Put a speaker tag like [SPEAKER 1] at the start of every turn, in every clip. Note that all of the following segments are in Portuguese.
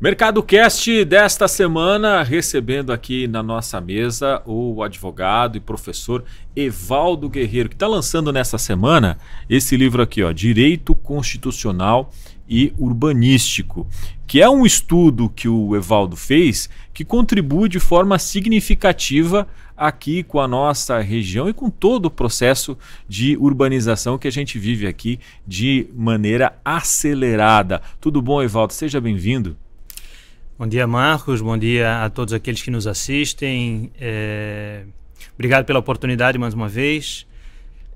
[SPEAKER 1] Mercado Cast desta semana, recebendo aqui na nossa mesa o advogado e professor Evaldo Guerreiro, que está lançando nessa semana esse livro aqui, ó, Direito Constitucional e Urbanístico, que é um estudo que o Evaldo fez que contribui de forma significativa aqui com a nossa região e com todo o processo de urbanização que a gente vive aqui de maneira acelerada. Tudo bom, Evaldo? Seja bem-vindo.
[SPEAKER 2] Bom dia, Marcos. Bom dia a todos aqueles que nos assistem. É... Obrigado pela oportunidade mais uma vez.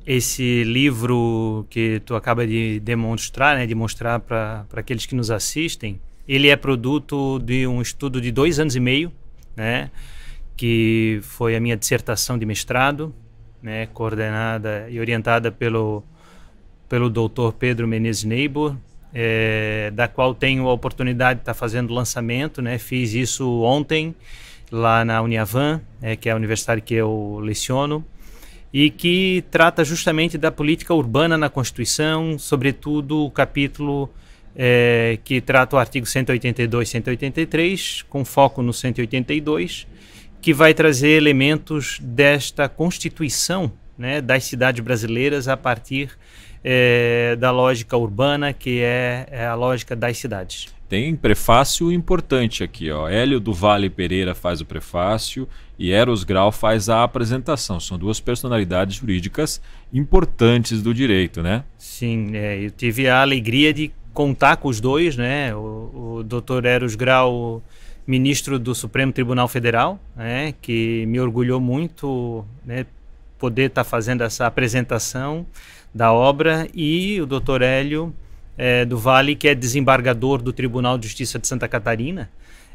[SPEAKER 2] Esse livro que tu acaba de demonstrar, né, de mostrar para aqueles que nos assistem, ele é produto de um estudo de dois anos e meio, né, que foi a minha dissertação de mestrado, né, coordenada e orientada pelo, pelo doutor Pedro Menezes Neibor, é, da qual tenho a oportunidade de estar tá fazendo lançamento, né? Fiz isso ontem lá na Uniavan, é, que é a universidade que eu leciono, e que trata justamente da política urbana na Constituição, sobretudo o capítulo é, que trata o artigo 182 e 183, com foco no 182, que vai trazer elementos desta Constituição né, das cidades brasileiras a partir é, da lógica urbana, que é, é, a lógica das cidades.
[SPEAKER 1] Tem prefácio importante aqui, ó. Hélio do Vale Pereira faz o prefácio e Eros Grau faz a apresentação. São duas personalidades jurídicas importantes do direito, né? Sim, é, eu tive a alegria de contar com os dois, né? O, o Dr. Eros
[SPEAKER 2] Grau, ministro do Supremo Tribunal Federal, né? Que me orgulhou muito, né? Poder estar tá fazendo essa apresentação da obra, e o Dr. Hélio é, do Vale, que é desembargador do Tribunal de Justiça de Santa Catarina.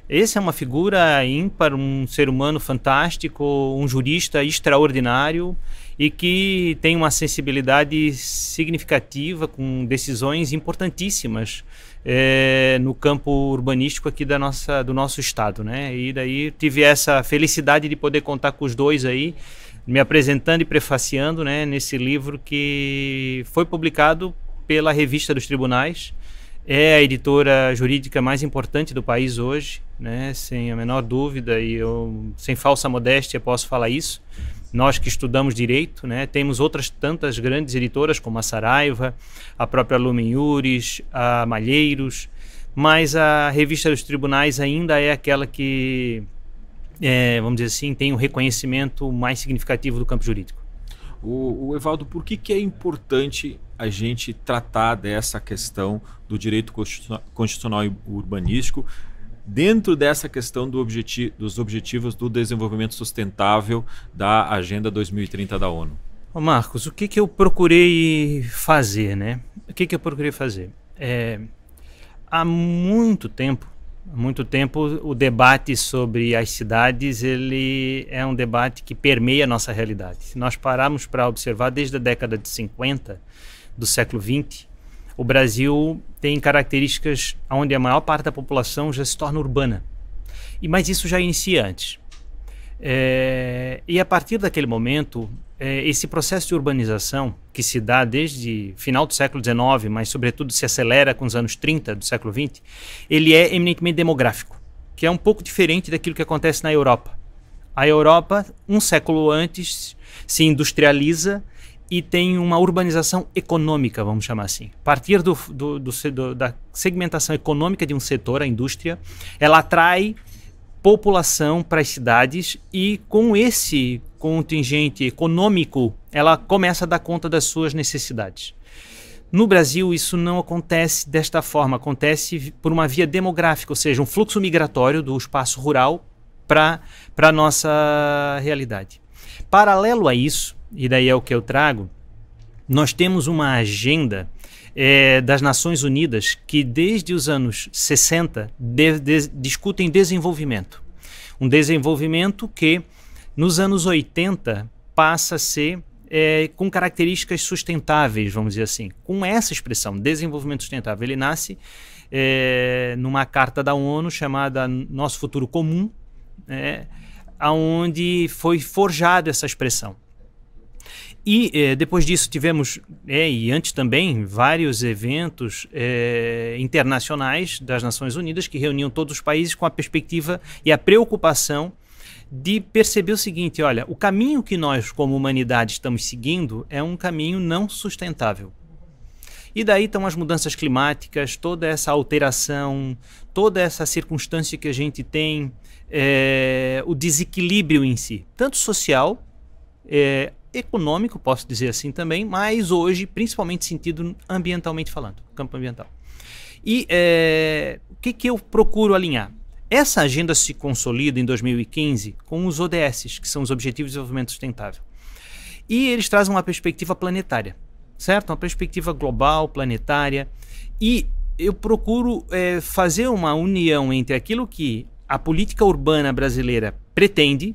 [SPEAKER 2] Esse é uma figura ímpar, um ser humano fantástico, um jurista extraordinário e que tem uma sensibilidade significativa com decisões importantíssimas é, no campo urbanístico aqui da nossa, do nosso estado, né? E daí tive essa felicidade de poder contar com os dois aí me apresentando e prefaciando né, nesse livro que foi publicado pela Revista dos Tribunais. É a editora jurídica mais importante do país hoje, né, sem a menor dúvida, e eu, sem falsa modéstia, posso falar isso. Nós que estudamos direito, né, temos outras tantas grandes editoras, como a Saraiva, a própria Lumiures, a Malheiros, mas a Revista dos Tribunais ainda é aquela que é, vamos dizer assim, tem um reconhecimento mais significativo do campo jurídico.
[SPEAKER 1] O, o, Evaldo, por que, que é importante a gente tratar dessa questão do direito constitucional, e urbanístico dentro dessa questão do objeti dos objetivos do desenvolvimento sustentável da Agenda 2030 da ONU?
[SPEAKER 2] Ô Marcos, o que, que eu procurei fazer, né? O que, que eu procurei fazer? É, há muito tempo muito tempo o debate sobre as cidades ele é um debate que permeia a nossa realidade. Se nós pararmos para observar desde a década de 50 do século 20, o Brasil tem características onde a maior parte da população já se torna urbana. E mas isso já inicia antes. É, e a partir daquele momento, é, esse processo de urbanização que se dá desde final do século XIX, mas sobretudo se acelera com os anos 30 do século XX, ele é eminentemente demográfico, que é um pouco diferente daquilo que acontece na Europa. A Europa, um século antes, se industrializa e tem uma urbanização econômica, vamos chamar assim. A partir do, do, do, do da segmentação econômica de um setor, a indústria, ela atrai população para as cidades e com esse contingente econômico ela começa a dar conta das suas necessidades. No Brasil, isso não acontece desta forma, acontece por uma via demográfica, ou seja, um fluxo migratório do espaço rural para a nossa realidade. Paralelo a isso, e daí é o que eu trago, nós temos uma agenda é, das Nações Unidas que, desde os anos 60, de, de, discutem desenvolvimento. Um desenvolvimento que, nos anos 80, passa a ser é, com características sustentáveis, vamos dizer assim. Com essa expressão, desenvolvimento sustentável, ele nasce é, numa carta da ONU chamada Nosso Futuro Comum, né, onde foi forjado essa expressão. E eh, depois disso tivemos, né, e antes também, vários eventos eh, internacionais das Nações Unidas que reuniam todos os países com a perspectiva e a preocupação de perceber o seguinte: olha, o caminho que nós, como humanidade, estamos seguindo é um caminho não sustentável. E daí estão as mudanças climáticas, toda essa alteração, toda essa circunstância que a gente tem, é, o desequilíbrio em si, tanto social, é, econômico, posso dizer assim também, mas hoje, principalmente sentido ambientalmente falando, campo ambiental. E é, o que, que eu procuro alinhar? Essa agenda se consolida em 2015 com os ODS, que são os Objetivos de Desenvolvimento Sustentável. E eles trazem uma perspectiva planetária, certo? Uma perspectiva global, planetária. E eu procuro é, fazer uma união entre aquilo que a política urbana brasileira pretende,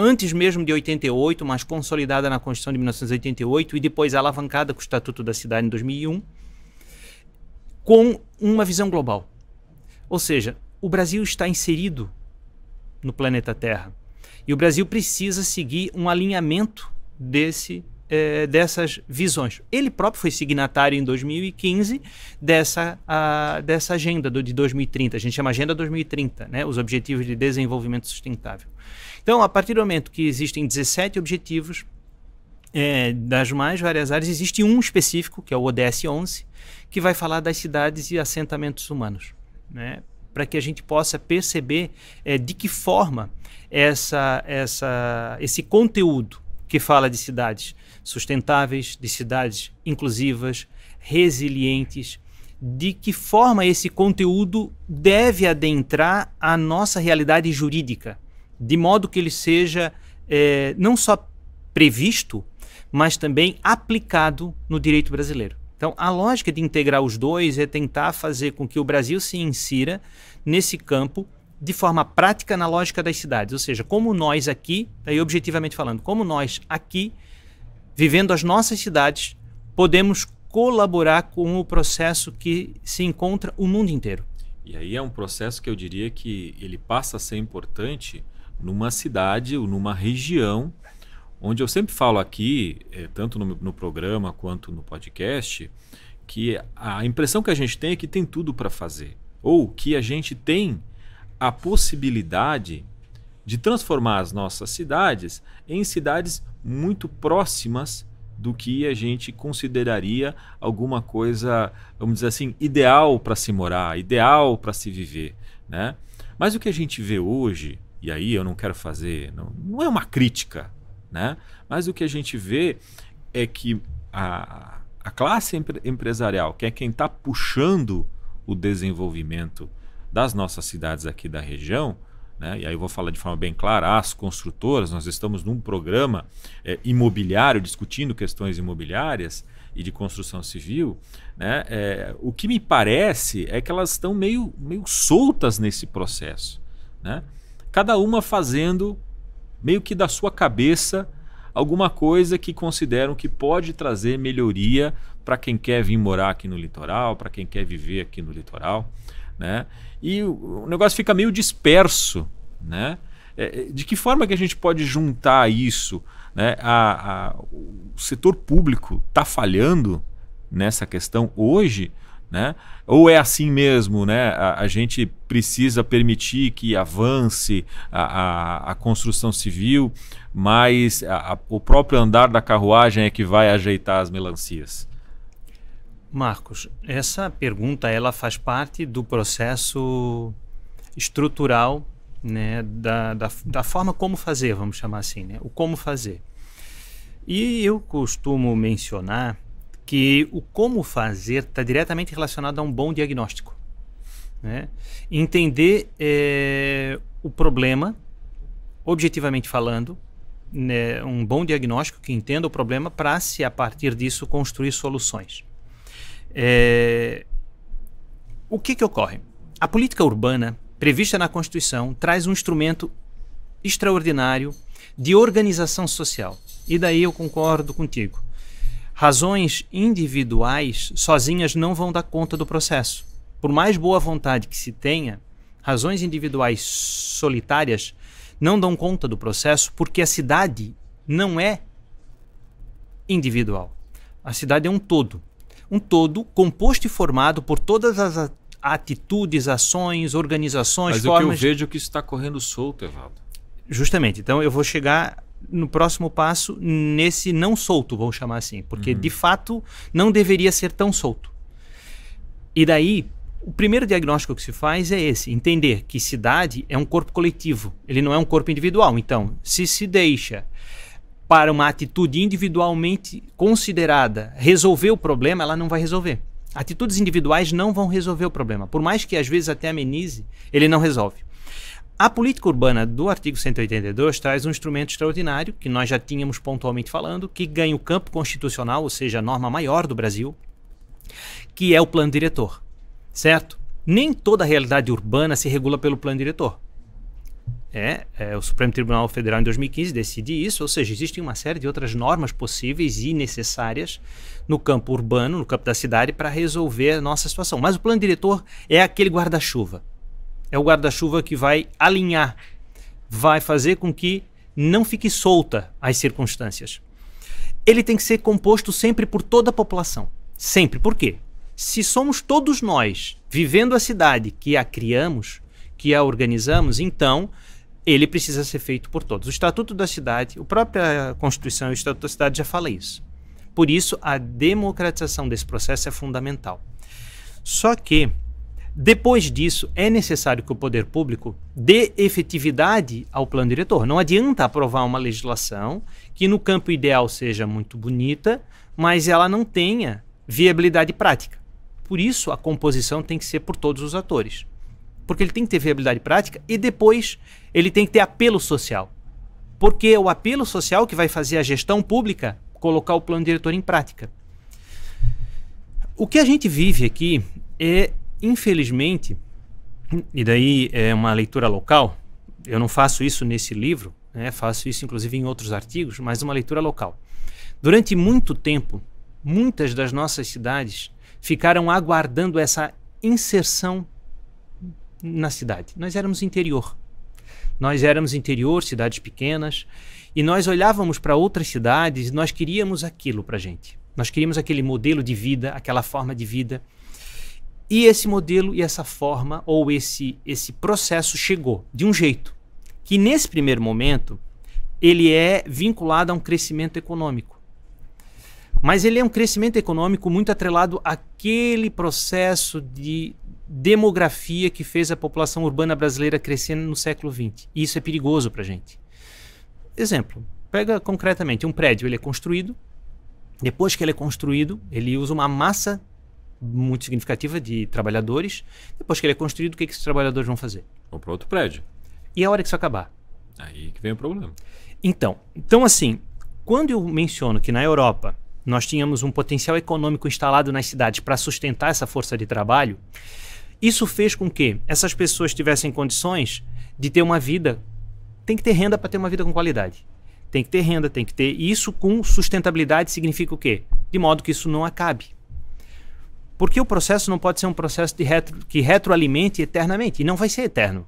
[SPEAKER 2] antes mesmo de 88, mas consolidada na Constituição de 1988 e depois alavancada com o Estatuto da Cidade em 2001, com uma visão global. Ou seja, o Brasil está inserido no planeta Terra e o Brasil precisa seguir um alinhamento desse é, dessas visões. Ele próprio foi signatário em 2015 dessa, a, dessa agenda do, de 2030. A gente chama Agenda 2030, né? os Objetivos de Desenvolvimento Sustentável. Então, a partir do momento que existem 17 objetivos é, das mais várias áreas, existe um específico, que é o ODS 11, que vai falar das cidades e assentamentos humanos. Né? para que a gente possa perceber é, de que forma essa, essa, esse conteúdo que fala de cidades sustentáveis, de cidades inclusivas, resilientes, de que forma esse conteúdo deve adentrar a nossa realidade jurídica, de modo que ele seja é, não só previsto, mas também aplicado no direito brasileiro. Então, a lógica de integrar os dois é tentar fazer com que o Brasil se insira nesse campo de forma prática na lógica das cidades, ou seja, como nós aqui, tá aí objetivamente falando, como nós aqui, vivendo as nossas cidades, podemos colaborar com o processo que se encontra o mundo inteiro.
[SPEAKER 1] E aí é um processo que eu diria que ele passa a ser importante numa cidade ou numa região onde eu sempre falo aqui, é, tanto no, no, programa quanto no podcast, que a impressão que a gente tem é que tem tudo para fazer ou que a gente tem a possibilidade de transformar as nossas cidades em cidades muito próximas do que a gente consideraria alguma coisa, vamos dizer assim, ideal para se morar, ideal para se viver, né? Mas o que a gente vê hoje, e aí eu não quero fazer, não, não é uma crítica, né? Mas o que a gente vê é que a, a classe empresarial, que é quem está puxando o desenvolvimento das nossas cidades aqui da região, né? e aí eu vou falar de forma bem clara, as construtoras, nós estamos num programa é, imobiliário, discutindo questões imobiliárias e de construção civil, né? É, o que me parece é que elas estão meio, meio soltas nesse processo. Né? Cada uma fazendo meio que da sua cabeça alguma coisa que consideram que pode trazer melhoria para quem quer vir morar aqui no litoral, para quem quer viver aqui no litoral. Né? E o negócio fica meio disperso. Né? É, é, de que forma que a gente pode juntar isso? Né? A, a, o setor público está falhando nessa questão hoje? Né? Ou é assim mesmo, né? a, a gente precisa permitir que avance a, a, a construção civil, mas a, o próprio andar da carruagem é que vai ajeitar as melancias.
[SPEAKER 2] Marcos, essa pergunta ela faz parte do processo estrutural né, da, da, da forma como fazer, vamos chamar assim, né, o como fazer. E eu costumo mencionar que o como fazer está diretamente relacionado a um bom diagnóstico. Né? Entender é, o problema, objetivamente falando, né, um bom diagnóstico que entenda o problema para se, a partir disso, construir soluções. É... O que, que ocorre? A política urbana, prevista na Constituição, traz um instrumento extraordinário de organização social. E daí eu concordo contigo. Razões individuais sozinhas não vão dar conta do processo. Por mais boa vontade que se tenha, razões individuais solitárias não dão conta do processo porque a cidade não é individual. A cidade é um todo um todo composto e formado por todas as atitudes, ações, organizações, Mas formas... Mas o que eu vejo
[SPEAKER 1] é que isso está correndo solto, Evaldo.
[SPEAKER 2] Justamente. Então eu vou chegar no próximo passo nesse não solto, vamos chamar assim, porque uhum. de fato não deveria ser tão solto. E daí, o primeiro diagnóstico que se faz é esse: entender que cidade é um corpo coletivo, ele não é um corpo individual. Então, se se deixa para uma atitude individualmente considerada resolver o problema, ela não vai resolver. Atitudes individuais não vão resolver o problema. Por mais que às vezes até amenize, ele não resolve. A política urbana do artigo 182 traz um instrumento extraordinário, que nós já tínhamos pontualmente falando, que ganha o campo constitucional, ou seja, a norma maior do Brasil, que é o plano diretor. Certo? Nem toda a realidade urbana se regula pelo plano diretor. É, é, o Supremo Tribunal Federal em 2015 decide isso, ou seja, existem uma série de outras normas possíveis e necessárias no campo urbano, no campo da cidade, para resolver a nossa situação. Mas o plano diretor é aquele guarda-chuva. É o guarda-chuva que vai alinhar, vai fazer com que não fique solta as circunstâncias. Ele tem que ser composto sempre por toda a população. Sempre. Por quê? Se somos todos nós vivendo a cidade que a criamos, que a organizamos, então ele precisa ser feito por todos. O Estatuto da Cidade, a própria Constituição e o Estatuto da Cidade já fala isso. Por isso, a democratização desse processo é fundamental. Só que, depois disso, é necessário que o poder público dê efetividade ao plano diretor. Não adianta aprovar uma legislação que, no campo ideal, seja muito bonita, mas ela não tenha viabilidade prática. Por isso, a composição tem que ser por todos os atores porque ele tem que ter viabilidade prática e depois ele tem que ter apelo social. Porque é o apelo social que vai fazer a gestão pública colocar o plano diretor em prática. O que a gente vive aqui é, infelizmente, e daí é uma leitura local, eu não faço isso nesse livro, né? faço isso inclusive em outros artigos, mas uma leitura local. Durante muito tempo, muitas das nossas cidades ficaram aguardando essa inserção na cidade. Nós éramos interior. Nós éramos interior, cidades pequenas, e nós olhávamos para outras cidades e nós queríamos aquilo para gente. Nós queríamos aquele modelo de vida, aquela forma de vida. E esse modelo e essa forma ou esse esse processo chegou de um jeito que nesse primeiro momento ele é vinculado a um crescimento econômico. Mas ele é um crescimento econômico muito atrelado àquele processo de demografia que fez a população urbana brasileira crescer no século XX. E isso é perigoso para a gente. Exemplo, pega concretamente um prédio, ele é construído, depois que ele é construído, ele usa uma massa muito significativa de trabalhadores. Depois que ele é construído, o que, que esses trabalhadores vão fazer? Vão para outro prédio. E é a hora que isso acabar? Aí que vem o problema. Então, então assim, quando eu menciono que na Europa nós tínhamos um potencial econômico instalado nas cidades para sustentar essa força de trabalho, isso fez com que essas pessoas tivessem condições de ter uma vida. Tem que ter renda para ter uma vida com qualidade. Tem que ter renda, tem que ter. E isso com sustentabilidade significa o quê? De modo que isso não acabe. Porque o processo não pode ser um processo de retro, que retroalimente eternamente. E não vai ser eterno.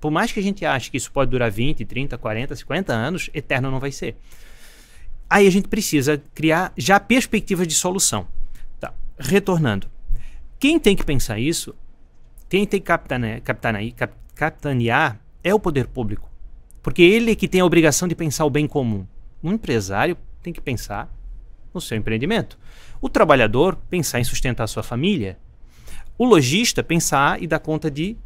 [SPEAKER 2] Por mais que a gente ache que isso pode durar 20, 30, 40, 50 anos, eterno não vai ser. Aí a gente precisa criar já perspectivas de solução. Tá. Retornando. Quem tem que pensar isso quem tem que capitanear, capitanear é o poder público. Porque ele é que tem a obrigação de pensar o bem comum. Um empresário tem que pensar no seu empreendimento. O trabalhador pensar em sustentar a sua família. O lojista pensar e dar conta de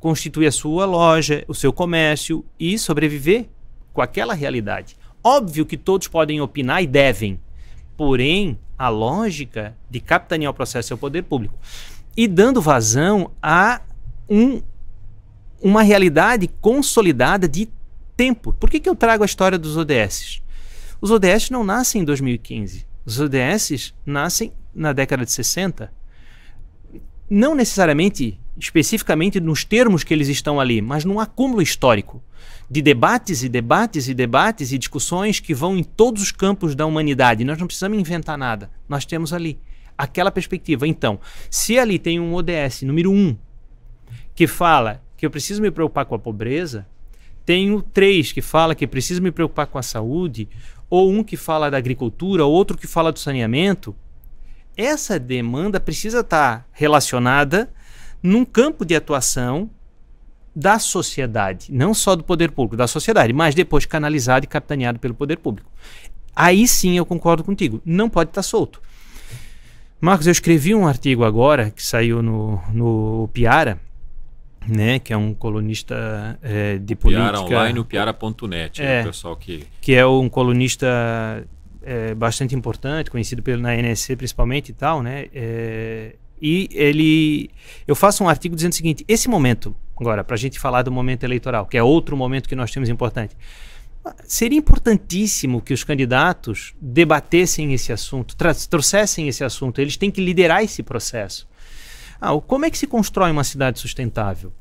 [SPEAKER 2] constituir a sua loja, o seu comércio e sobreviver com aquela realidade. Óbvio que todos podem opinar e devem. Porém, a lógica de capitanear o processo é o poder público e dando vazão a um, uma realidade consolidada de tempo. Por que, que eu trago a história dos ODS? Os ODS não nascem em 2015. Os ODS nascem na década de 60. Não necessariamente, especificamente nos termos que eles estão ali, mas num acúmulo histórico de debates e debates e debates e discussões que vão em todos os campos da humanidade. Nós não precisamos inventar nada. Nós temos ali aquela perspectiva. Então, se ali tem um ODS número 1 um, que fala que eu preciso me preocupar com a pobreza, tem o 3 que fala que preciso me preocupar com a saúde, ou um que fala da agricultura, outro que fala do saneamento, essa demanda precisa estar relacionada num campo de atuação da sociedade, não só do poder público, da sociedade, mas depois canalizado e capitaneado pelo poder público. Aí sim eu concordo contigo, não pode estar solto. Marcos, eu escrevi um artigo agora que saiu no, no Piara, né, que é um colunista é, de política. Piara online, o piara.net,
[SPEAKER 1] é, né, é, o pessoal que...
[SPEAKER 2] Que é um colunista é, bastante importante, conhecido pelo, na NSC principalmente e tal, né, eh, e ele... Eu faço um artigo dizendo o seguinte, esse momento, agora, para a gente falar do momento eleitoral, que é outro momento que nós temos importante, seria importantíssimo que os candidatos debatessem esse assunto, trouxessem esse assunto. Eles têm que liderar esse processo. Ah, como é que se constrói uma cidade sustentável?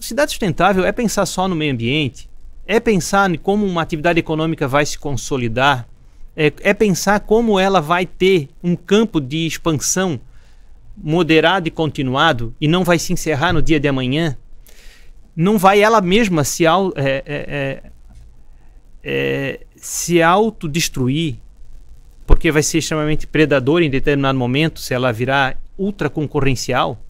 [SPEAKER 2] Cidade sustentável é pensar só no meio ambiente, é pensar em como uma atividade econômica vai se consolidar, é, é pensar como ela vai ter um campo de expansão moderado e continuado e não vai se encerrar no dia de amanhã. Não vai ela mesma se é, é, é é, se autodestruir, porque vai ser extremamente predador em determinado momento, se ela virar ultra concorrencial.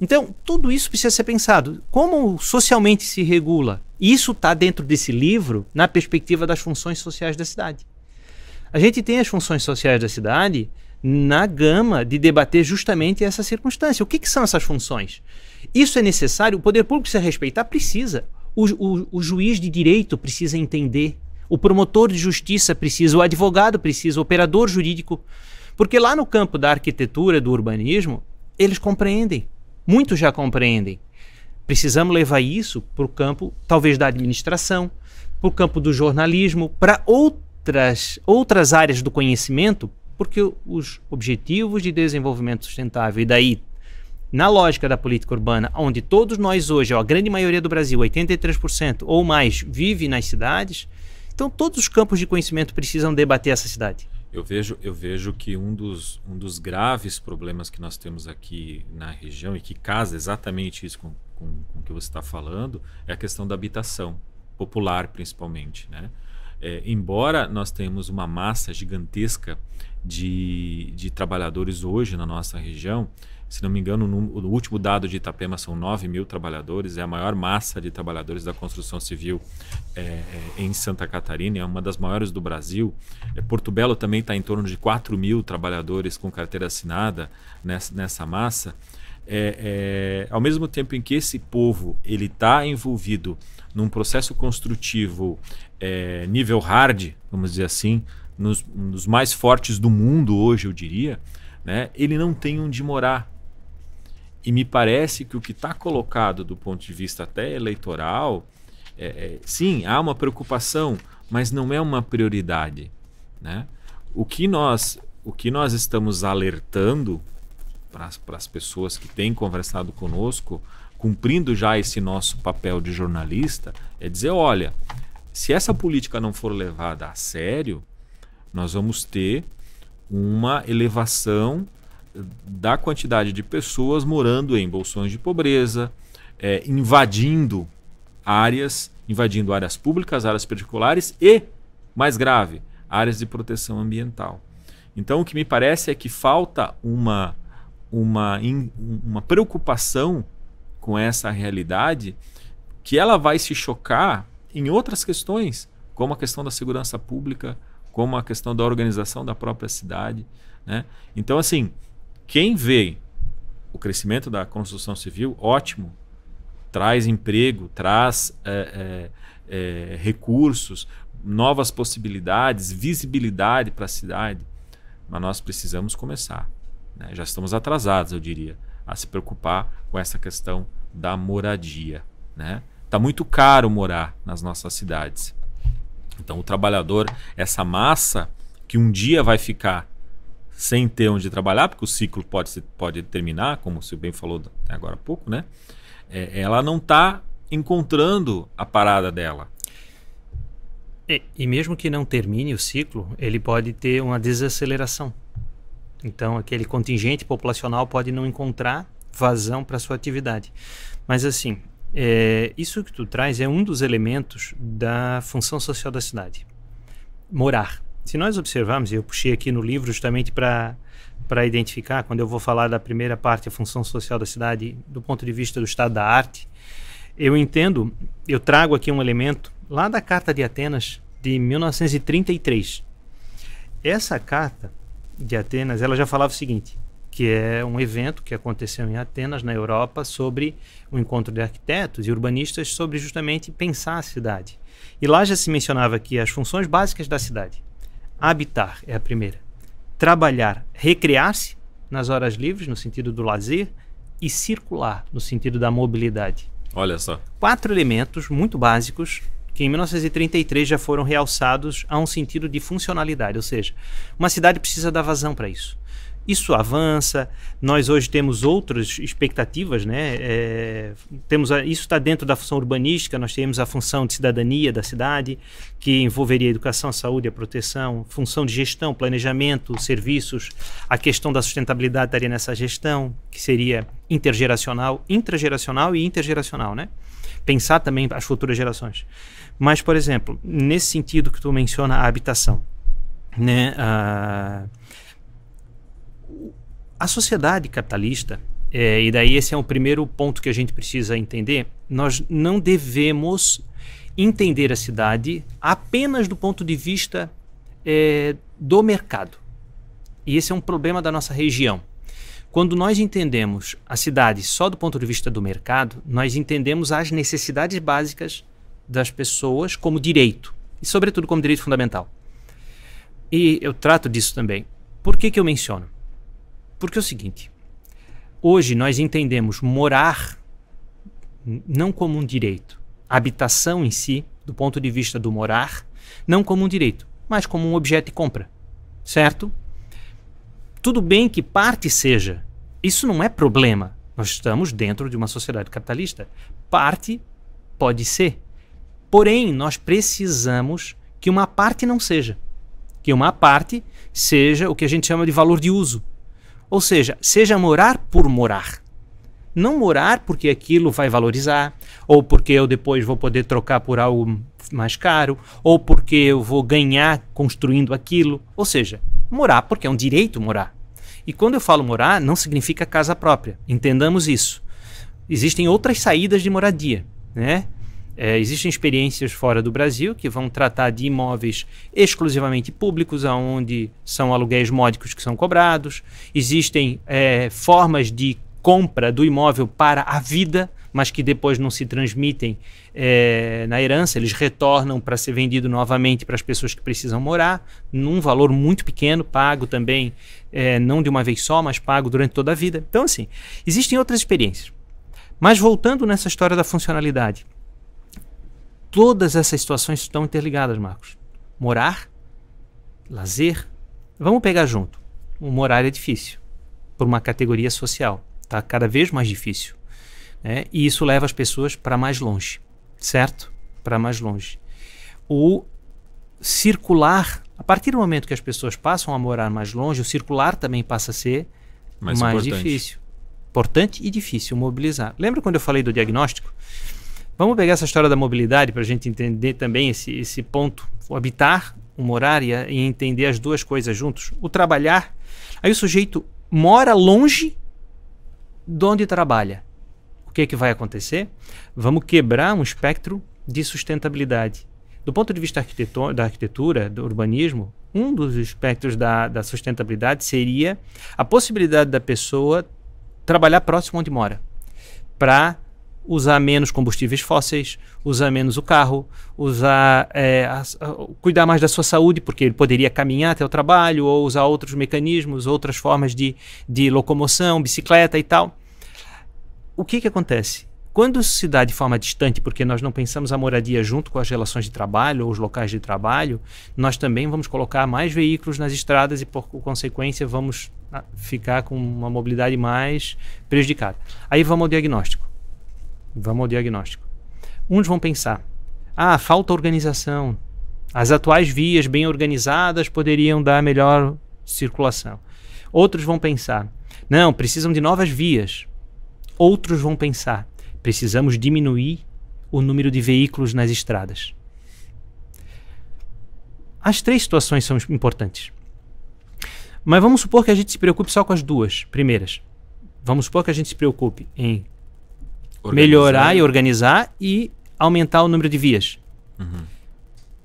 [SPEAKER 2] Então, tudo isso precisa ser pensado. Como socialmente se regula? Isso está dentro desse livro na perspectiva das funções sociais da cidade. A gente tem as funções sociais da cidade na gama de debater justamente essa circunstância. O que, que são essas funções? Isso é necessário? O poder público se respeitar? Precisa o, o, o juiz de direito precisa entender, o promotor de justiça precisa, o advogado precisa, o operador jurídico. Porque lá no campo da arquitetura, do urbanismo, eles compreendem. Muitos já compreendem. Precisamos levar isso para o campo, talvez, da administração, para o campo do jornalismo, para outras, outras áreas do conhecimento, porque os Objetivos de Desenvolvimento Sustentável, e daí na lógica da política urbana, onde todos nós hoje, ó, a grande maioria do Brasil, 83% ou mais, vive nas cidades, então todos os campos de conhecimento precisam debater essa cidade.
[SPEAKER 1] Eu vejo, eu vejo que um dos, um dos graves problemas que nós temos aqui na região e que casa exatamente isso com, com, com o que você está falando é a questão da habitação popular, principalmente. Né? É, embora nós tenhamos uma massa gigantesca de, de trabalhadores hoje na nossa região, se não me engano, o último dado de Itapema são 9 mil trabalhadores, é a maior massa de trabalhadores da construção civil é, é, em Santa Catarina, é uma das maiores do Brasil. É, Porto Belo também está em torno de 4 mil trabalhadores com carteira assinada nessa, nessa massa. É, é, ao mesmo tempo em que esse povo ele está envolvido num processo construtivo é, nível hard, vamos dizer assim, nos, nos mais fortes do mundo hoje, eu diria, né? ele não tem onde morar. E me parece que o que está colocado do ponto de vista até eleitoral, é, é, sim, há uma preocupação, mas não é uma prioridade. Né? O, que nós, o que nós estamos alertando para as pessoas que têm conversado conosco, cumprindo já esse nosso papel de jornalista, é dizer: olha, se essa política não for levada a sério, nós vamos ter uma elevação da quantidade de pessoas morando em bolsões de pobreza, é, invadindo áreas, invadindo áreas públicas, áreas particulares e, mais grave, áreas de proteção ambiental. Então, o que me parece é que falta uma, uma, uma preocupação com essa realidade que ela vai se chocar em outras questões, como a questão da segurança pública, como a questão da organização da própria cidade. Né? Então, assim, quem vê o crescimento da construção civil, ótimo, traz emprego, traz é, é, é, recursos, novas possibilidades, visibilidade para a cidade. Mas nós precisamos começar. Né? Já estamos atrasados, eu diria, a se preocupar com essa questão da moradia. Né? Está muito caro morar nas nossas cidades. Então, o trabalhador, essa massa que um dia vai ficar sem ter onde trabalhar, porque o ciclo pode, se, pode terminar, como o bem falou até agora há pouco, né? É, ela não está encontrando a parada dela. E, é, e, mesmo que não
[SPEAKER 2] termine o ciclo, ele pode ter uma desaceleração. Então, aquele contingente populacional pode não encontrar vazão para sua atividade. Mas, assim, é, isso que tu traz é um dos elementos da função social da cidade. Morar se nós observarmos, e eu puxei aqui no livro justamente para para identificar, quando eu vou falar da primeira parte, a função social da cidade, do ponto de vista do estado da arte, eu entendo, eu trago aqui um elemento lá da Carta de Atenas de 1933. Essa carta de Atenas, ela já falava o seguinte, que é um evento que aconteceu em Atenas, na Europa, sobre o um encontro de arquitetos e urbanistas sobre justamente pensar a cidade. E lá já se mencionava que as funções básicas da cidade, Habitar é a primeira. Trabalhar, recrear-se nas horas livres, no sentido do lazer, e circular, no sentido da mobilidade. Olha só. Quatro elementos muito básicos que em 1933 já foram realçados a um sentido de funcionalidade, ou seja, uma cidade precisa dar vazão para isso isso avança. Nós hoje temos outras expectativas, né? É, temos a, isso está dentro da função urbanística. Nós temos a função de cidadania da cidade, que envolveria a educação, a saúde, a proteção, função de gestão, planejamento, serviços. A questão da sustentabilidade estaria nessa gestão, que seria intergeracional, intrageracional e intergeracional, né? Pensar também as futuras gerações. Mas, por exemplo, nesse sentido que tu menciona a habitação, né? uh, a sociedade capitalista, é, e daí esse é o primeiro ponto que a gente precisa entender, nós não devemos entender a cidade apenas do ponto de vista é, do mercado. E esse é um problema da nossa região. Quando nós entendemos a cidade só do ponto de vista do mercado, nós entendemos as necessidades básicas das pessoas como direito, e sobretudo como direito fundamental. E eu trato disso também. Por que, que eu menciono? Porque é o seguinte: hoje nós entendemos morar não como um direito, habitação em si, do ponto de vista do morar, não como um direito, mas como um objeto de compra. Certo? Tudo bem que parte seja. Isso não é problema. Nós estamos dentro de uma sociedade capitalista. Parte pode ser. Porém, nós precisamos que uma parte não seja. Que uma parte seja o que a gente chama de valor de uso. Ou seja, seja morar por morar. Não morar porque aquilo vai valorizar, ou porque eu depois vou poder trocar por algo mais caro, ou porque eu vou ganhar construindo aquilo. Ou seja, morar porque é um direito morar. E quando eu falo morar, não significa casa própria. Entendamos isso. Existem outras saídas de moradia, né? É, existem experiências fora do Brasil que vão tratar de imóveis exclusivamente públicos, onde são aluguéis módicos que são cobrados. Existem é, formas de compra do imóvel para a vida, mas que depois não se transmitem é, na herança, eles retornam para ser vendido novamente para as pessoas que precisam morar, num valor muito pequeno, pago também, é, não de uma vez só, mas pago durante toda a vida. Então, assim, existem outras experiências. Mas voltando nessa história da funcionalidade, Todas essas situações estão interligadas, Marcos. Morar, lazer. Vamos pegar junto. O morar é difícil por uma categoria social. Está cada vez mais difícil. Né? E isso leva as pessoas para mais longe, certo? Para mais longe. O circular, a partir do momento que as pessoas passam a morar mais longe, o circular também passa a ser mais, mais importante. difícil. Importante e difícil mobilizar. Lembra quando eu falei do diagnóstico? Vamos pegar essa história da mobilidade para a gente entender também esse, esse ponto. O habitar o morar e entender as duas coisas juntos. O trabalhar. Aí o sujeito mora longe de onde trabalha. O que, é que vai acontecer? Vamos quebrar um espectro de sustentabilidade. Do ponto de vista da arquitetura, do urbanismo, um dos espectros da, da sustentabilidade seria a possibilidade da pessoa trabalhar próximo onde mora, para usar menos combustíveis fósseis, usar menos o carro, usar é, a, a, cuidar mais da sua saúde, porque ele poderia caminhar até o trabalho, ou usar outros mecanismos, outras formas de, de locomoção, bicicleta e tal. O que, que acontece? Quando se dá de forma distante, porque nós não pensamos a moradia junto com as relações de trabalho ou os locais de trabalho, nós também vamos colocar mais veículos nas estradas e, por consequência, vamos ah, ficar com uma mobilidade mais prejudicada. Aí vamos ao diagnóstico. Vamos ao diagnóstico. Uns vão pensar: ah, falta organização. As atuais vias bem organizadas poderiam dar melhor circulação. Outros vão pensar: não, precisam de novas vias. Outros vão pensar: precisamos diminuir o número de veículos nas estradas. As três situações são importantes. Mas vamos supor que a gente se preocupe só com as duas primeiras. Vamos supor que a gente se preocupe em organizar. melhorar e organizar e aumentar o número de vias. Uhum.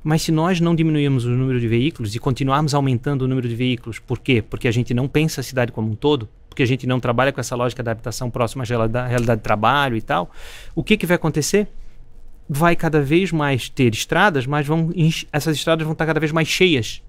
[SPEAKER 2] Mas se nós não diminuirmos o número de veículos e continuarmos aumentando o número de veículos, por quê? Porque a gente não pensa a cidade como um todo, porque a gente não trabalha com essa lógica da habitação próxima à realidade de trabalho e tal, o que, que vai acontecer? Vai cada vez mais ter estradas, mas vão essas estradas vão estar cada vez mais cheias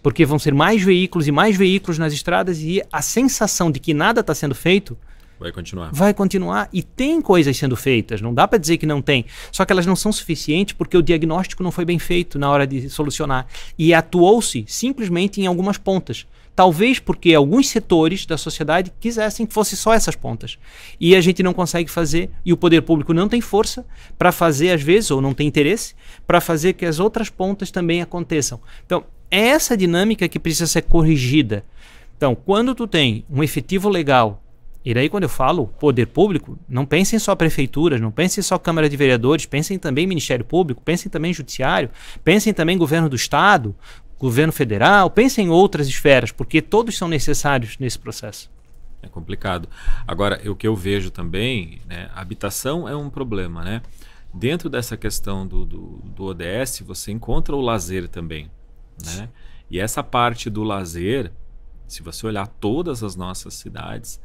[SPEAKER 2] porque vão ser mais veículos e mais veículos nas estradas e a sensação de que nada está sendo feito Vai continuar. Vai continuar e tem coisas sendo feitas, não dá para dizer que não tem. Só que elas não são suficientes porque o diagnóstico não foi bem feito na hora de solucionar e atuou-se simplesmente em algumas pontas. Talvez porque alguns setores da sociedade quisessem que fosse só essas pontas. E a gente não consegue fazer, e o poder público não tem força para fazer, às vezes, ou não tem interesse, para fazer que as outras pontas também aconteçam. Então, é essa dinâmica que precisa ser corrigida. Então, quando tu tem um efetivo legal e daí quando eu falo poder público, não pensem só prefeituras, não pensem só Câmara de Vereadores, pensem também Ministério Público, pensem também Judiciário, pensem também Governo do Estado, Governo Federal, pensem em outras esferas, porque todos são necessários nesse processo.
[SPEAKER 1] É complicado. Agora, o que eu vejo também, né, habitação é um problema, né? Dentro dessa questão do, do, do ODS, você encontra o lazer também, né? E essa parte do lazer, se você olhar todas as nossas cidades,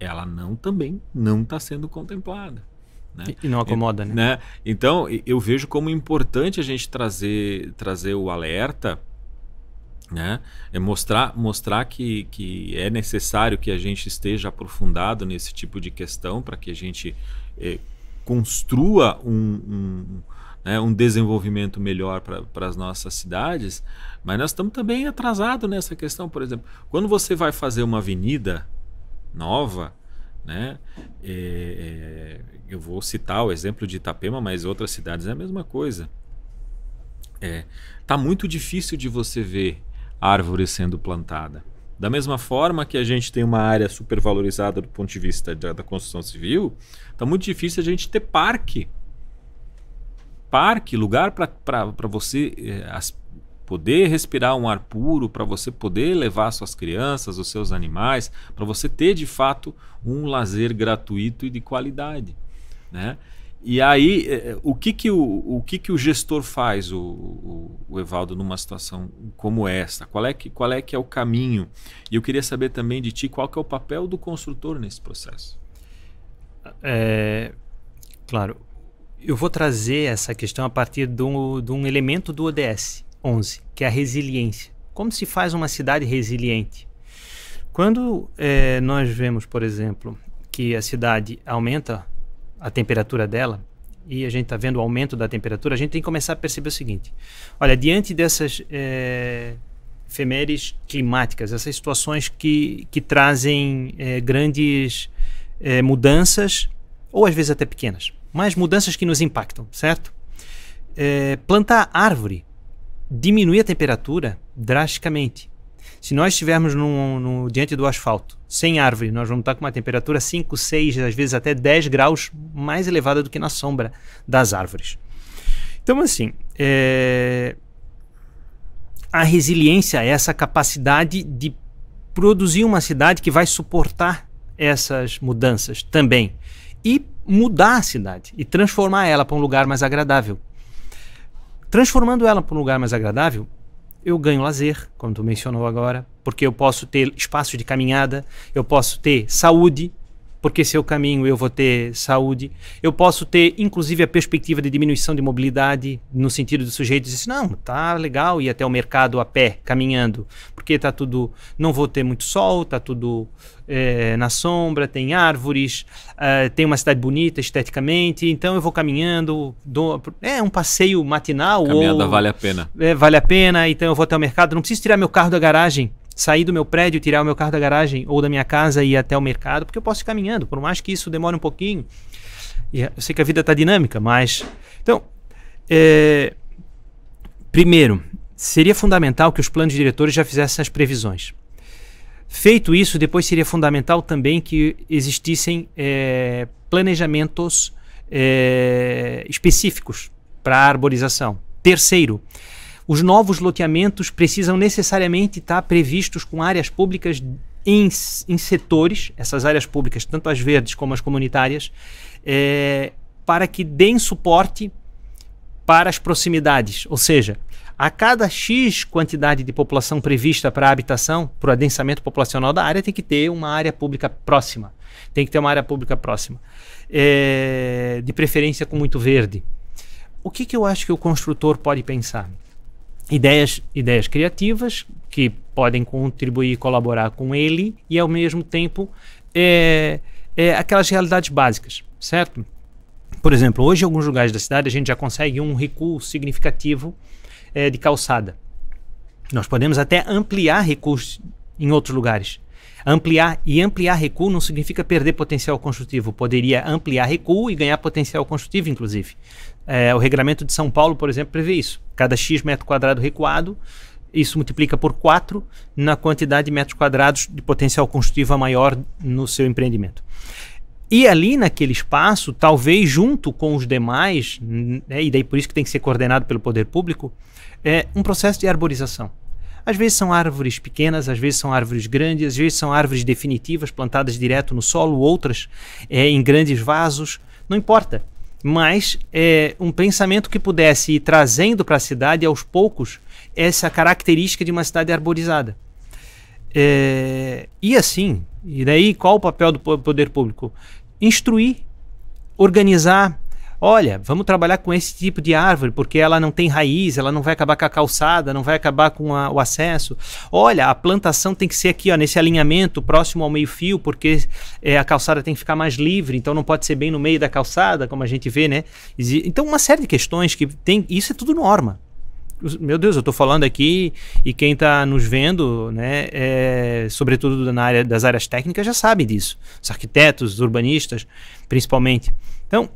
[SPEAKER 1] ela não também não está sendo contemplada. Né? E não acomoda, né? né? Então, eu vejo como importante a gente trazer, trazer o alerta, né? É mostrar, mostrar que, que é necessário que a gente esteja aprofundado nesse tipo de questão para que a gente eh, construa um, um, né? um desenvolvimento melhor para as nossas cidades, mas nós estamos também atrasados nessa questão, por exemplo. Quando você vai fazer uma avenida, nova, né? É, é, eu vou citar o exemplo de Itapema, mas outras cidades é a mesma coisa. É, tá muito difícil de você ver árvore sendo plantada. Da mesma forma que a gente tem uma área supervalorizada do ponto de vista da, da construção civil, tá muito difícil a gente ter parque. Parque, lugar para você eh, as, poder respirar um ar puro, para você poder levar suas crianças, os seus animais, para você ter de fato um lazer gratuito e de qualidade. Né? E aí, é, é, o que que o, o, que que o gestor faz, o, o, o, Evaldo, numa situação como esta? Qual é, que, qual é que é o caminho? E eu queria saber também de ti qual que é o papel do construtor nesse processo.
[SPEAKER 2] É, claro, eu vou trazer essa questão a partir do, de um elemento do ODS, 11, que é a resiliência. Como se faz uma cidade resiliente? Quando é, nós vemos, por exemplo, que a cidade aumenta a temperatura dela, e a gente está vendo o aumento da temperatura, a gente tem que começar a perceber o seguinte: olha, diante dessas é, efemérides climáticas, essas situações que, que trazem é, grandes é, mudanças, ou às vezes até pequenas, mas mudanças que nos impactam, certo? É, plantar árvore diminuir a temperatura drasticamente. Se nós estivermos no diante do asfalto, sem árvore, nós vamos estar com uma temperatura 5, 6, às vezes até 10 graus mais elevada do que na sombra das árvores. Então, assim, é... a resiliência é essa capacidade de produzir uma cidade que vai suportar essas mudanças também. E mudar a cidade e transformar ela para um lugar mais agradável. Transformando ela para um lugar mais agradável, eu ganho lazer, como tu mencionou agora, porque eu posso ter espaço de caminhada, eu posso ter saúde, porque se eu é caminho eu vou ter saúde. Eu posso ter, inclusive, a perspectiva de diminuição de mobilidade, no sentido do sujeito dizer, não, tá legal ir até o mercado a pé, caminhando, porque tá tudo, não vou ter muito sol, tá tudo é, na sombra, tem árvores, uh, tem uma cidade bonita esteticamente, então eu vou caminhando, dou, é um passeio matinal. Caminhada ou, vale a pena. É, vale a pena, então eu vou até o mercado, não preciso tirar meu carro da garagem, sair do meu prédio, tirar o meu carro da garagem ou da minha casa e ir até o mercado, porque eu posso ir caminhando, por mais que isso demore um pouquinho. Eu sei que a vida está dinâmica, mas. Então, é... primeiro, seria fundamental que os planos diretores já fizessem as previsões. Feito isso, depois seria fundamental também que existissem é, planejamentos é, específicos para a arborização. Terceiro, os novos loteamentos precisam necessariamente estar previstos com áreas públicas em, em setores, essas áreas públicas, tanto as verdes como as comunitárias, é, para que deem suporte para as proximidades. Ou seja, a cada X quantidade de população prevista para a habitação, para o adensamento populacional da área, tem que ter uma área pública próxima. Tem que ter uma área pública próxima. É, de preferência com muito verde. O que, que eu acho que o construtor pode pensar? ideias, ideias criativas que podem contribuir e colaborar com ele e, ao mesmo tempo, é, é, aquelas realidades básicas, certo? Por exemplo, hoje em alguns lugares da cidade a gente já consegue um recuo significativo é, de calçada. Nós podemos até ampliar recursos em outros lugares. Ampliar e ampliar recuo não significa perder potencial construtivo. Poderia ampliar recuo e ganhar potencial construtivo, inclusive. É, o regulamento de São Paulo, por exemplo, prevê isso. Cada x metro quadrado recuado, isso multiplica por 4 na quantidade de metros quadrados de potencial construtivo maior no seu empreendimento. E ali naquele espaço, talvez junto com os demais, né, e daí por isso que tem que ser coordenado pelo poder público, é um processo de arborização. Às vezes são árvores pequenas, às vezes são árvores grandes, às vezes são árvores definitivas plantadas direto no solo, outras é, em grandes vasos, não importa. Mas é, um pensamento que pudesse ir trazendo para a cidade aos poucos essa característica de uma cidade arborizada. É, e assim, e daí qual o papel do poder público? Instruir, organizar, olha, vamos trabalhar com esse tipo de árvore, porque ela não tem raiz, ela não vai acabar com a calçada, não vai acabar com a, o acesso. Olha, a plantação tem que ser aqui, ó, nesse alinhamento próximo ao meio-fio, porque é, a calçada tem que ficar mais livre, então não pode ser bem no meio da calçada, como a gente vê, né? Então, uma série de questões que tem. Isso é tudo norma meu Deus, eu estou falando aqui e quem está nos vendo, né, é, sobretudo na área das áreas técnicas, já sabe disso. Os arquitetos, os urbanistas, principalmente. Então,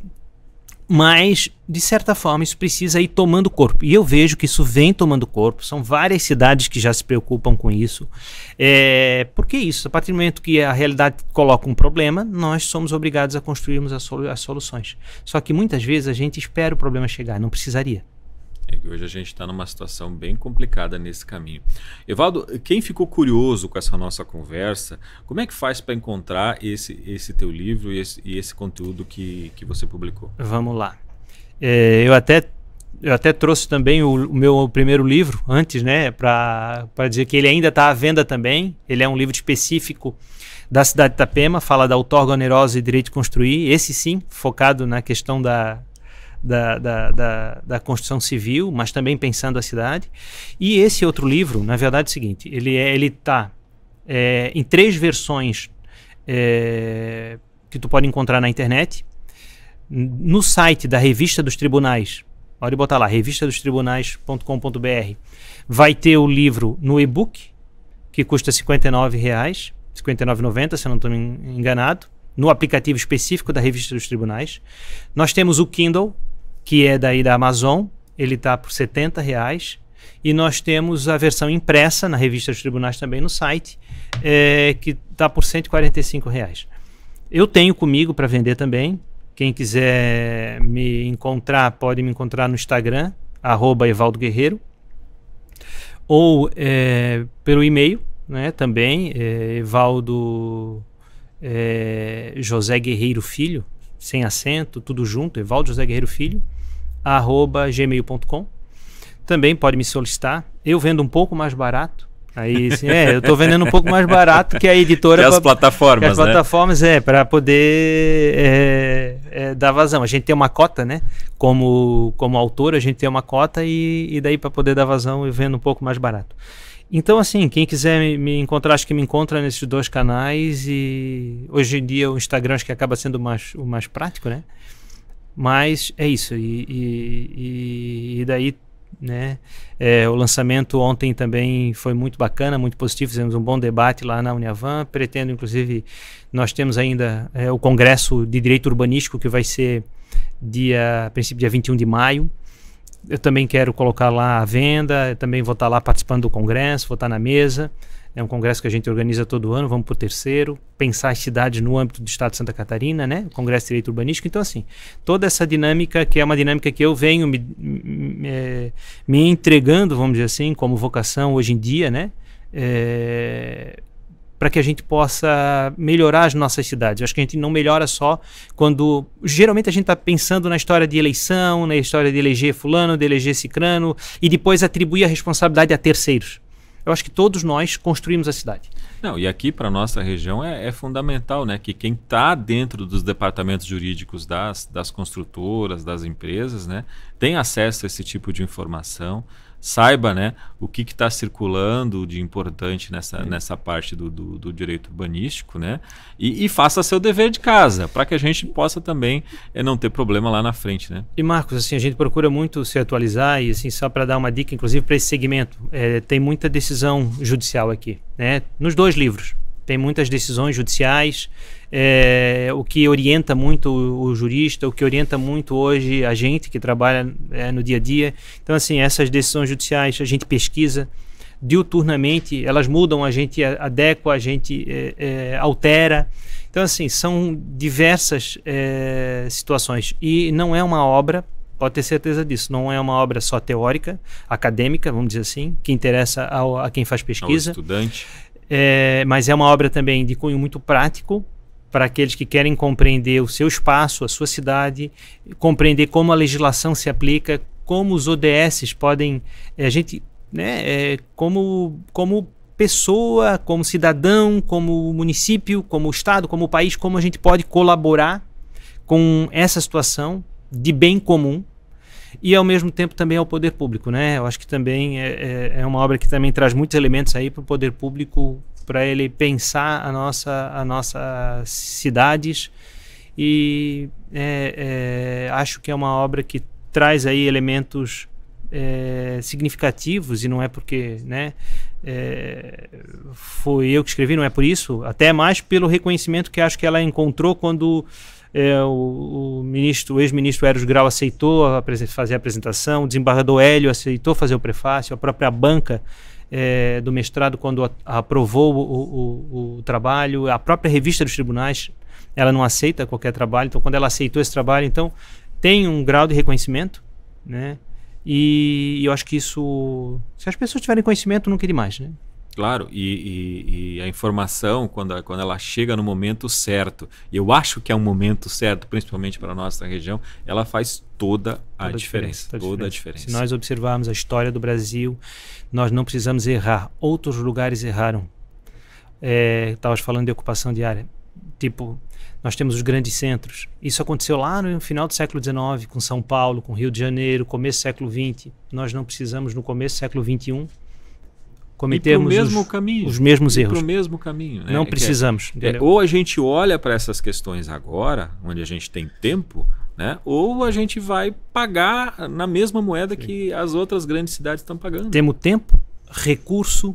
[SPEAKER 2] mas de certa forma isso precisa ir tomando corpo. E eu vejo que isso vem tomando corpo. São várias cidades que já se preocupam com isso. É, que isso, a partir do momento que a realidade coloca um problema, nós somos obrigados a construirmos as, solu as soluções. Só que muitas vezes a gente espera o problema chegar, não precisaria
[SPEAKER 1] hoje a gente está numa situação bem complicada nesse caminho. Evaldo, quem ficou curioso com essa nossa conversa, como é que faz para encontrar esse, esse teu livro e esse, e esse conteúdo que, que você publicou? Vamos
[SPEAKER 2] lá. É, eu até eu até trouxe também o, o, meu primeiro livro antes, né, para dizer que ele ainda está à venda também. Ele é um livro específico da cidade de Itapema, fala da autorgonerose e direito de construir. Esse sim, focado na questão da, da, da, da, da, construção civil, mas também pensando a cidade. E esse outro livro, na verdade, é o seguinte: ele é, ele está é, em três versões é, que tu pode encontrar na internet. No site da Revista dos Tribunais, pode botar lá, revistadosttribunais.com.br, vai ter o livro no e-book, que custa R$ 59,00, 59,90, se eu não estou enganado, no aplicativo específico da Revista dos Tribunais. Nós temos o Kindle, que é daí da Amazon, ele está por 70 reais. E nós temos a versão impressa na revista dos tribunais também no site, é, que está por 145 reais. Eu tenho comigo para vender também. Quem quiser me encontrar, pode me encontrar no Instagram, arroba Evaldo Guerreiro, ou é, pelo e-mail, né, também, é, Evaldo é, José Guerreiro Filho, sem acento, tudo junto, Evaldo José Guerreiro Filho, arroba gmail.com. Também pode me solicitar. Eu vendo um pouco mais barato. Aí, sim é, eu estou vendendo um pouco mais barato que a editora. Que é as pra, plataformas, que é as né? plataformas, é, para poder é, é, dar vazão. A gente tem uma cota, né? Como, como autor, a gente tem uma cota e, e daí para poder dar vazão eu vendo um pouco mais barato. Então, assim, quem quiser me encontrar, acho que me encontra nesses dois canais. E hoje em dia o Instagram acho que acaba sendo mais, o mais prático, né? Mas é isso. E, e, e daí, né? É, o lançamento ontem também foi muito bacana, muito positivo. Fizemos um bom debate lá na Uniavan. Pretendo, inclusive, nós temos ainda é, o Congresso de Direito Urbanístico que vai ser dia, princípio, dia 21 de maio eu também quero colocar lá à venda, também vou estar tá lá participando do congresso, vou estar tá na mesa. É um congresso que a gente organiza todo ano, vamos para o terceiro. Pensar a cidades no âmbito do Estado de Santa Catarina, né? congresso de Direito Urbanístico. Então, assim, toda essa dinâmica, que é uma dinâmica que eu venho me, me, é, me entregando, vamos dizer assim, como vocação hoje em dia, né? É, para que a gente possa melhorar as nossas cidades. Eu acho que a gente não melhora só quando. Geralmente a gente está pensando na história de eleição, na história de eleger Fulano, de eleger Cicrano, e depois atribuir a responsabilidade a terceiros. Eu acho que todos nós construímos a cidade.
[SPEAKER 1] Não, e aqui para nossa região é, é, fundamental, né? Que quem está dentro dos departamentos jurídicos das, das construtoras, das empresas, né, tem acesso a esse tipo de informação saiba né, o que está circulando de importante nessa, nessa parte do, do, do, direito urbanístico, né? E, e, faça seu dever de casa, para que a gente possa também é, não ter problema lá na frente, né? E
[SPEAKER 2] Marcos, assim, a gente procura muito se atualizar e assim, só para dar uma dica, inclusive para esse segmento, é, tem muita decisão judicial aqui, né? Nos dois livros, tem muitas decisões judiciais, é, o que orienta muito o, o, jurista, o que orienta muito hoje a gente que trabalha é, no dia a dia. Então, assim, essas decisões judiciais a gente pesquisa diuturnamente, elas mudam, a gente adequa, a gente é, é, altera. Então, assim, são diversas é, situações. E não é uma obra pode ter certeza disso. Não é uma obra só teórica, acadêmica, vamos dizer assim, que interessa ao, a quem faz pesquisa. Ao estudante é, mas é uma obra também de cunho muito prático para aqueles que querem compreender o seu espaço, a sua cidade, compreender como a legislação se aplica, como os ODSs podem é, a gente, né, é, como como pessoa, como cidadão, como município, como estado, como país, como a gente pode colaborar com essa situação de bem comum e ao mesmo tempo também ao poder público, né? Eu acho que também é, é, é uma obra que também traz muitos elementos aí para o poder público, para ele pensar a nossa, a nossa cidades e é, é, acho que é uma obra que traz aí elementos é, significativos e não é porque né é, foi eu que escrevi não é por isso até mais pelo reconhecimento que acho que ela encontrou quando é, o, o, ministro, o ex-ministro Eros Grau aceitou fazer a apresentação, o desembargador Hélio aceitou fazer o prefácio, a própria banca é, do mestrado, quando a, aprovou o, o, o, trabalho, a própria revista dos tribunais, ela não aceita qualquer trabalho, então quando ela aceitou esse trabalho, então tem um grau de reconhecimento, né? E, e eu acho que isso, se as pessoas tiverem conhecimento, não queria mais né?
[SPEAKER 1] Claro, e, e, e, a informação, quando, quando ela chega no momento certo, eu acho que é um momento certo, principalmente para a nossa região, ela faz toda a, toda diferença, a diferença, Toda, toda a, diferença. a diferença. Se nós
[SPEAKER 2] observarmos a história do Brasil, nós não precisamos errar. Outros lugares erraram. Estavas é, falando de ocupação diária. Tipo, nós temos os grandes centros. Isso aconteceu lá no final do século XIX, com São Paulo, com Rio de Janeiro, começo do século XX. Nós não precisamos, no começo do século XXI, cometemos mesmo os, caminho, os, mesmos erros. o mesmo caminho. Né? Não é precisamos. É, ou
[SPEAKER 1] a gente olha para essas questões agora, onde a gente tem tempo, né? ou a gente vai pagar na mesma moeda Sim. que as outras grandes cidades estão pagando.
[SPEAKER 2] Temos tempo, recurso,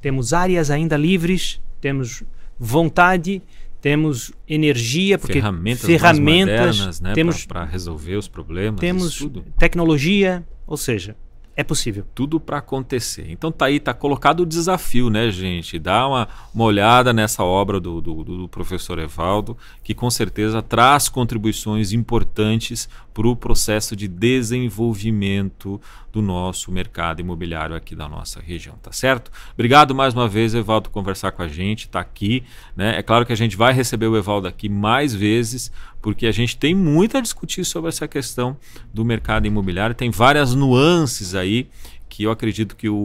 [SPEAKER 2] temos áreas ainda livres, temos vontade, temos energia, porque ferramentas, ferramentas modernas, né, temos
[SPEAKER 1] para resolver os problemas, temos
[SPEAKER 2] tecnologia, ou seja, é possível. Tudo
[SPEAKER 1] para acontecer. Então tá aí, tá colocado o desafio, né, gente? Dá uma, uma olhada nessa obra do, do, do professor Evaldo, que com certeza traz contribuições importantes para o processo de desenvolvimento do nosso mercado imobiliário aqui da nossa região, tá certo? Obrigado mais uma vez, Evaldo, por conversar com a gente, tá aqui, né? É claro que a gente vai receber o Evaldo aqui mais vezes, porque a gente tem muito a discutir sobre essa questão do mercado imobiliário, tem várias nuances aí que eu acredito que o,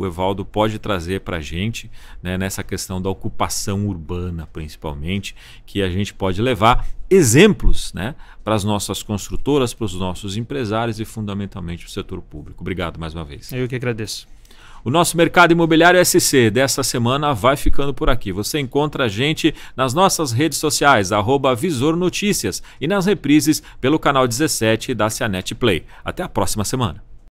[SPEAKER 1] o Evaldo pode trazer para a gente né, nessa questão da ocupação urbana, principalmente, que a gente pode levar exemplos né, para as nossas construtoras, para os nossos empresários e fundamentalmente para o setor público. Obrigado mais uma vez. Eu que agradeço. O nosso mercado imobiliário SC dessa semana vai ficando por aqui. Você encontra a gente nas nossas redes sociais, arroba Visor Notícias, e nas reprises pelo canal 17 da Cianet Play. Até a próxima semana.